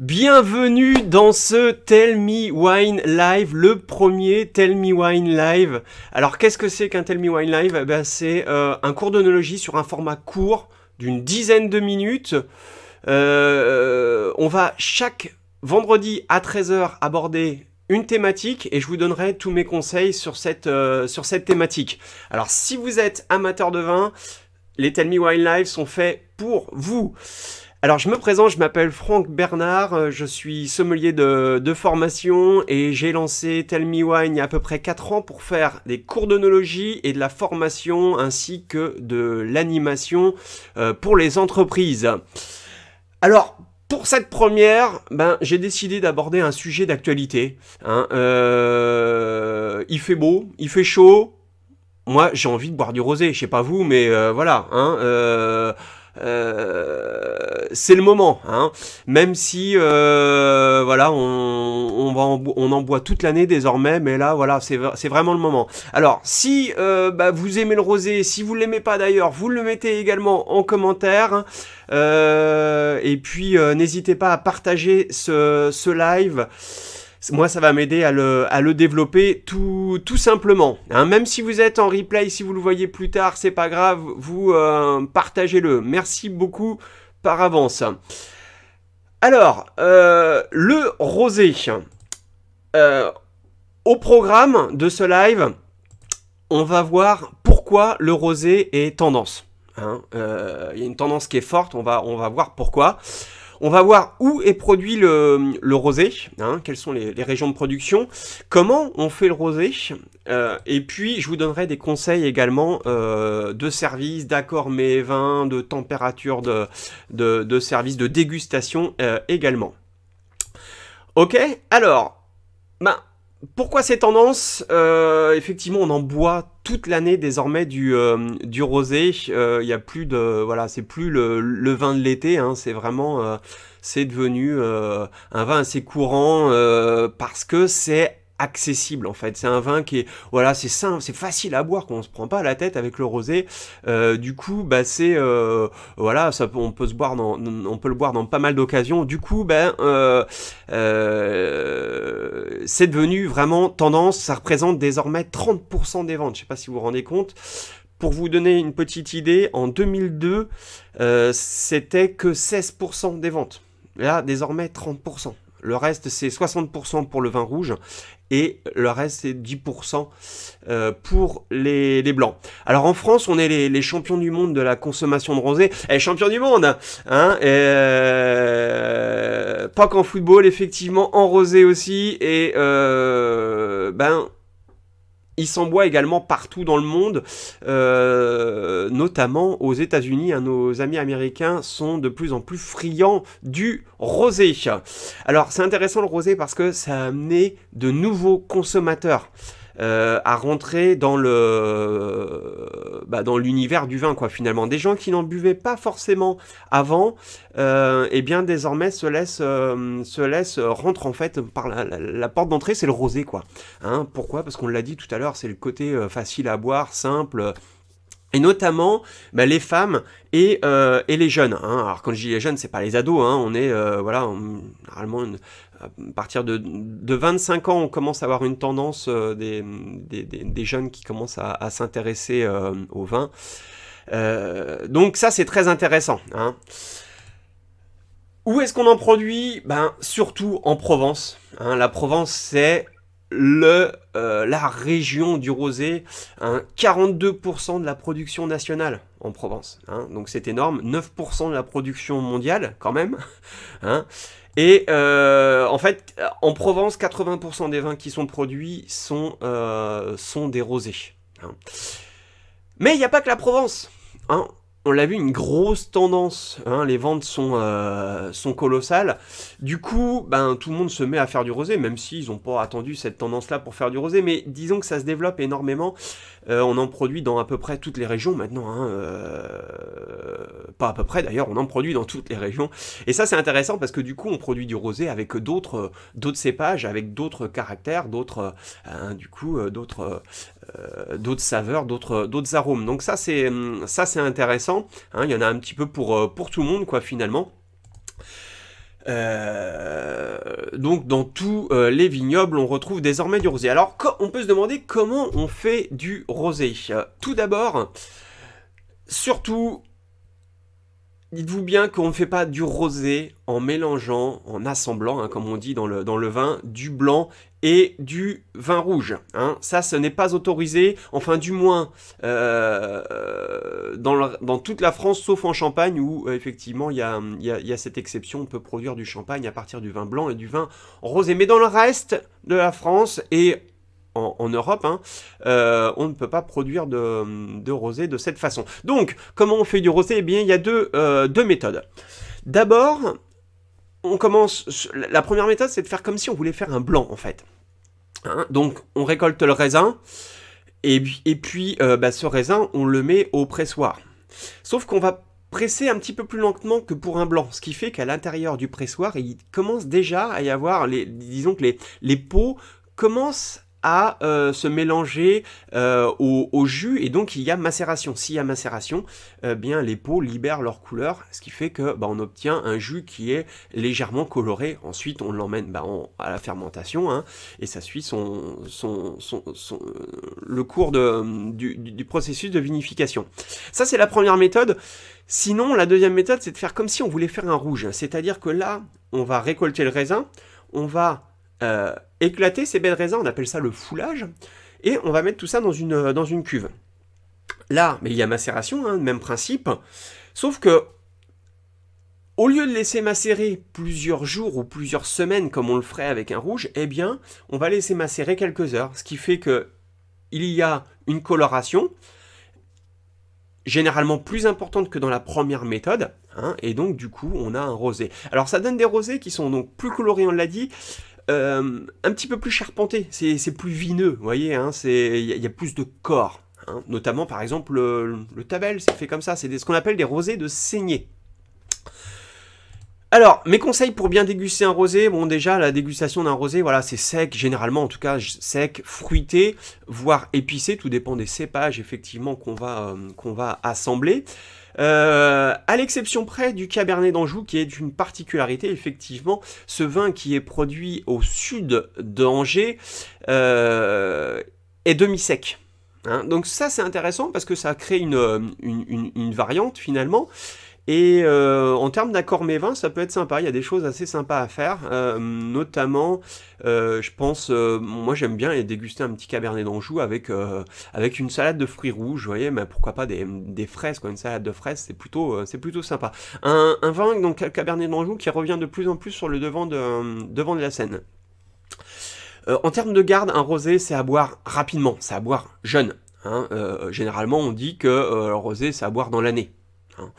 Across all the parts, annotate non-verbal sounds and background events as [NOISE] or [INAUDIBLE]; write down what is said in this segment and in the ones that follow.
Bienvenue dans ce Tell Me Wine Live, le premier Tell Me Wine Live. Alors qu'est-ce que c'est qu'un Tell Me Wine Live eh ben, C'est euh, un cours d'onologie sur un format court d'une dizaine de minutes. Euh, on va chaque vendredi à 13h aborder une thématique et je vous donnerai tous mes conseils sur cette, euh, sur cette thématique. Alors si vous êtes amateur de vin, les Tell Me Wine Live sont faits pour vous. Alors je me présente, je m'appelle Franck Bernard, euh, je suis sommelier de, formation et j'ai lancé Tell Me Wine il y a à peu près 4 ans pour faire des cours d'onologie et de la formation ainsi que de l'animation euh, pour les entreprises. Alors pour cette première, ben, j'ai décidé d'aborder un sujet d'actualité. Hein, euh, il fait beau, il fait chaud. Moi, j'ai envie de boire du rosé. Je sais pas vous, mais voilà. Hein, c'est le moment, hein. même si euh, voilà, on, en, boit toute l'année désormais, mais là voilà, c'est vraiment le moment. Alors si euh, bah, vous aimez le rosé, si vous ne l'aimez pas d'ailleurs, vous le mettez également en commentaire. Euh, et puis n'hésitez pas à partager ce, live moi ça va m'aider à le, développer tout, tout simplement. Hein. même si vous êtes en replay, si vous le voyez plus tard, c'est pas grave, vous partagez-le. Merci beaucoup par avance. Alors, euh, le rosé. Euh, au programme de ce live, on va voir pourquoi le rosé est tendance. Hein. Euh, il y a une tendance qui est forte, on va, on va voir pourquoi. On va voir où est produit le, rosé, hein, quelles sont les, régions de production, comment on fait le rosé, euh, et puis je vous donnerai des conseils également euh, de service, d'accord mais vins, de température de, de, service, de dégustation euh, également. Ok, alors, ben, pourquoi ces tendances Effectivement, on en boit toute l'année désormais du, euh, du rosé. Euh, il y a plus de voilà, c'est plus le, vin de l'été. Hein. c'est vraiment euh, c'est devenu un vin assez courant parce que c'est accessible en fait c'est un vin qui est voilà c'est simple c'est facile à boire qu'on se prend pas la tête avec le rosé du coup bah c'est voilà ça on peut se boire on peut le boire dans pas mal d'occasions du coup ben c'est devenu vraiment tendance, ça représente désormais 30% des ventes, je ne sais pas si vous vous rendez compte. Pour vous donner une petite idée, en 2002, euh, c'était que 16% des ventes. Là, désormais 30%. Le reste, c'est 60% pour le vin rouge et le reste c'est 10% euh, pour les, les, blancs. Alors en France, on est les, champions du monde de la consommation de rosé. Eh, champions du monde hein euh, Pas qu'en football, effectivement, en rosé aussi. Et euh, ben il s'en boit également partout dans le monde, euh, notamment aux États-Unis. Hein, nos amis américains sont de plus en plus friands du rosé. Alors c'est intéressant le rosé parce que ça a amené de nouveaux consommateurs. Euh, à rentrer dans le bah, dans l'univers du vin quoi finalement des gens qui n'en buvaient pas forcément avant euh, et eh bien désormais se laissent euh, se laissent euh, rentrer en fait par la, la porte d'entrée c'est le rosé quoi hein pourquoi parce qu'on l'a dit tout à l'heure c'est le côté facile à boire simple et notamment bah, les femmes et, euh, les jeunes. Hein. Alors quand je dis les jeunes, c'est pas les ados, hein. on est euh, voilà, normalement à partir de, 25 ans, on commence à avoir une tendance euh, des, jeunes qui commencent à, s'intéresser au vin. donc ça c'est très intéressant. Hein. Où est-ce qu'on en produit Ben surtout en Provence. la Provence c'est le, euh, la région du rosé, 42% hein, de la production nationale en Provence. Hein. donc c'est énorme, 9% de la production mondiale quand même. [LAUGHS] Hein. et euh, en fait, en Provence, 80% des vins qui sont produits sont, euh, sont des rosés. Mais il n'y a pas que la Provence. Hein on l'a vu, une grosse tendance. Hein, les ventes sont, euh, sont colossales. Du coup, ben, tout le monde se met à faire du rosé, même s'ils n'ont pas attendu cette tendance-là pour faire du rosé. Mais disons que ça se développe énormément. Euh, on en produit dans à peu près toutes les régions maintenant. Hein, euh, pas à peu près d'ailleurs, on en produit dans toutes les régions. Et ça, c'est intéressant parce que du coup, on produit du rosé avec d'autres d'autres cépages, avec d'autres caractères, d'autres hein, du coup d'autres euh, d'autres saveurs, d'autres arômes. Donc ça c'est hum, ça c'est intéressant. Hein. il y en a un petit peu pour euh, pour tout le monde quoi finalement. Euh, donc dans tous les vignobles, on retrouve désormais du rosé. Alors on peut se demander comment on fait du rosé. tout d'abord, surtout dites-vous bien qu'on ne fait pas du rosé en mélangeant, en assemblant, hein, comme on dit dans le, vin, du blanc et du vin rouge. Hein. Ça, ce n'est pas autorisé, enfin du moins euh, dans, toute la France, sauf en Champagne, où euh, effectivement il y a, y a, cette exception, on peut produire du champagne à partir du vin blanc et du vin rosé. Mais dans le reste de la France, et en, Europe, hein, euh, on ne peut pas produire de, rosé de cette façon. Donc, comment on fait du rosé Eh bien, il y a euh, deux, méthodes. D'abord, on commence. La première méthode, c'est de faire comme si on voulait faire un blanc, en fait. Hein. donc, on récolte le raisin, et, et puis euh, bah, ce raisin, on le met au pressoir. Sauf qu'on va presser un petit peu plus lentement que pour un blanc, ce qui fait qu'à l'intérieur du pressoir, il commence déjà à y avoir, les, disons que les, les pots commencent à euh, se mélanger euh, au, jus et donc il y a macération. S'il y a macération, euh, bien les peaux libèrent leur couleur, ce qui fait que bah, on obtient un jus qui est légèrement coloré. Ensuite, on l'emmène bah, à la fermentation hein, et ça suit son, son, le cours de, du processus de vinification. Ça, c'est la première méthode. Sinon, la deuxième méthode, c'est de faire comme si on voulait faire un rouge. C'est-à-dire que là, on va récolter le raisin, on va euh, éclater ces belles raisins, on appelle ça le foulage, et on va mettre tout ça dans une, euh, dans une cuve. Là, mais il y a macération, hein, même principe, sauf que au lieu de laisser macérer plusieurs jours ou plusieurs semaines comme on le ferait avec un rouge, eh bien, on va laisser macérer quelques heures, ce qui fait que il y a une coloration généralement plus importante que dans la première méthode, hein, et donc du coup on a un rosé. Alors ça donne des rosés qui sont donc plus colorés, on l'a dit, euh, un petit peu plus charpenté, c'est plus vineux, vous voyez, hein. il y, a plus de corps. Hein. notamment par exemple le, tabelle, tabel, c'est fait comme ça, c'est ce qu'on appelle des rosés de saignée. Alors, mes conseils pour bien déguster un rosé, bon déjà la dégustation d'un rosé, voilà, c'est sec, généralement en tout cas sec, fruité, voire épicé, tout dépend des cépages effectivement qu'on va, euh, va assembler. Euh, à l'exception près du Cabernet d'Anjou, qui est une particularité, effectivement, ce vin qui est produit au sud d'Angers euh, est demi-sec. Hein, donc ça, c'est intéressant parce que ça crée une euh, variante, finalement. Et euh, en termes d'accord mes ça peut être sympa. Il y a des choses assez sympas à faire. Euh, notamment, euh, je pense, moi j'aime bien déguster un petit cabernet d'Anjou avec avec une salade de fruits rouges. Vous voyez, mais pourquoi pas des, des fraises Une salade de fraises, c'est plutôt c'est plutôt sympa. Un, un, vin donc cabernet d'Anjou qui revient de plus en plus sur le devant de devant de la scène. en termes de garde, un rosé, c'est à boire rapidement, c'est à boire jeune. Hein. généralement, on dit que euh, le rosé, c'est à boire dans l'année. Hein.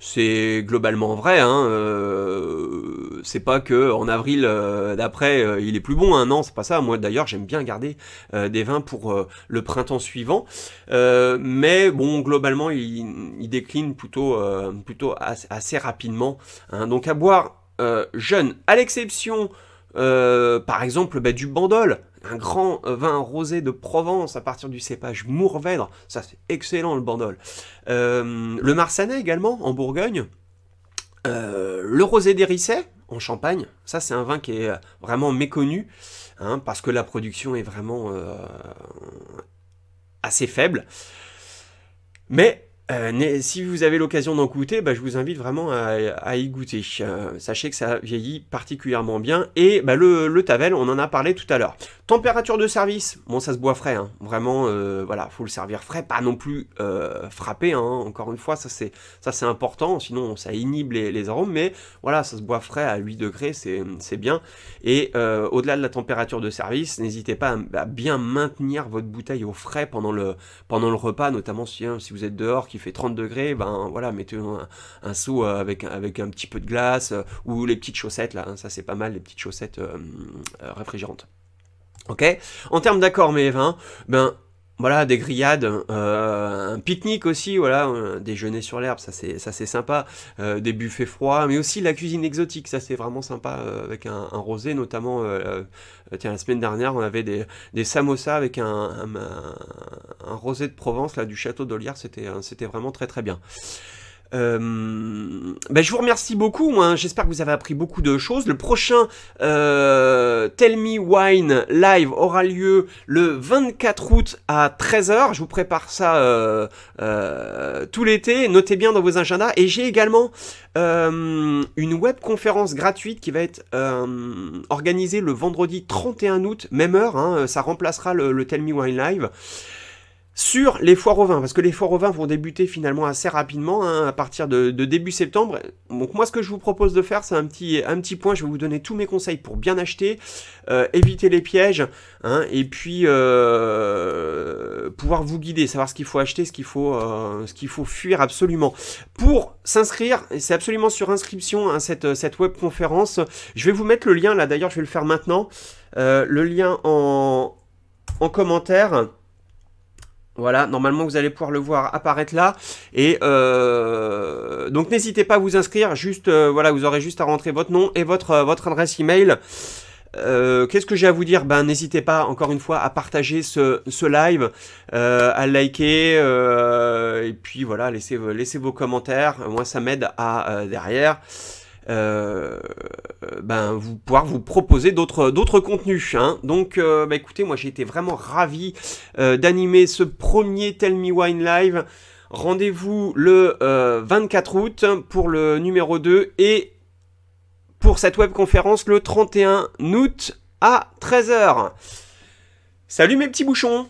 C'est globalement vrai, hein, euh, c'est pas que en avril euh, d'après euh, il est plus bon, hein. non, c'est pas ça. Moi d'ailleurs j'aime bien garder des vins pour le printemps suivant, mais bon globalement il, décline plutôt, plutôt assez, rapidement. Donc à boire jeune, à l'exception euh, par exemple, bah, du Bandol, un grand vin rosé de Provence à partir du cépage Mourvèdre, ça c'est excellent le Bandol. Euh, le Marsanais également, en Bourgogne. Euh, le rosé d'Hérissey, en Champagne, ça c'est un vin qui est vraiment méconnu, hein, parce que la production est vraiment assez faible. Mais euh, si vous avez l'occasion d'en goûter, bah, je vous invite vraiment à, y goûter. Euh, sachez que ça vieillit particulièrement bien. Et bah, le, Tavel, on en a parlé tout à l'heure. Température de service, bon ça se boit frais, hein. vraiment, voilà, euh, voilà, faut le servir frais, pas non plus frappé, hein. encore une fois, ça c'est important, sinon ça inhibe les, arômes, mais voilà, ça se boit frais à 8 degrés, c'est bien. Et au-delà de la température de service, n'hésitez pas à, bien maintenir votre bouteille au frais pendant le, pendant le repas, notamment si, hein, vous êtes dehors, fait 30 degrés, ben voilà, mettez un, sou euh, avec, avec un petit peu de glace euh, ou les petites chaussettes, là, hein, ça c'est pas mal, les petites chaussettes euh, réfrigérantes. Ok En termes d'accord, mes 20 ben voilà, des grillades, euh, un pique-nique aussi, voilà, déjeuner sur l'herbe, ça c'est ça c'est sympa, euh, des buffets froids, mais aussi la cuisine exotique, ça c'est vraiment sympa euh, avec un, rosé, notamment tiens la semaine dernière on avait des, des samosas avec un, un, rosé de Provence là du château d'Olière, c'était c'était vraiment très très bien. Euh, ben, je vous remercie beaucoup. Hein. j'espère que vous avez appris beaucoup de choses. Le prochain euh, Tell Me Wine live aura lieu le 24 août à 13h. Je vous prépare ça euh, tout l'été. Notez bien dans vos agendas. Et j'ai également une web conférence gratuite qui va être organisée le vendredi 31 août, même heure. Hein. ça remplacera le Tell Me Wine live sur les foires aux vins, parce que les foires aux vins vont débuter finalement assez rapidement, hein, à partir de, début septembre. Donc moi, ce que je vous propose de faire, c'est un petit, un petit point, je vais vous donner tous mes conseils pour bien acheter, euh, éviter les pièges, hein, et puis euh, pouvoir vous guider, savoir ce qu'il faut acheter, ce qu'il faut, euh, ce qu'il faut fuir absolument. Pour s'inscrire, c'est absolument sur inscription, hein, cette, cette web conférence, je vais vous mettre le lien, là d'ailleurs je vais le faire maintenant, le lien en, en commentaire. Voilà, normalement vous allez pouvoir le voir apparaître là. Et euh, donc n'hésitez pas à vous inscrire. Juste, euh, voilà, vous aurez juste à rentrer votre nom et votre, euh, votre adresse email. Qu'est-ce que j'ai à vous dire Ben n'hésitez pas encore une fois à partager ce, ce live, à liker et puis voilà, laissez, laissez vos commentaires. Moi ça m'aide à derrière euh, ben, vous pouvoir vous proposer d'autres contenus. Hein. Donc, euh, ben, écoutez, moi j'ai été vraiment ravi euh, d'animer ce premier Tell Me Wine Live. Rendez-vous le 24 août pour le numéro 2 et pour cette webconférence le 31 août à 13h. Salut mes petits bouchons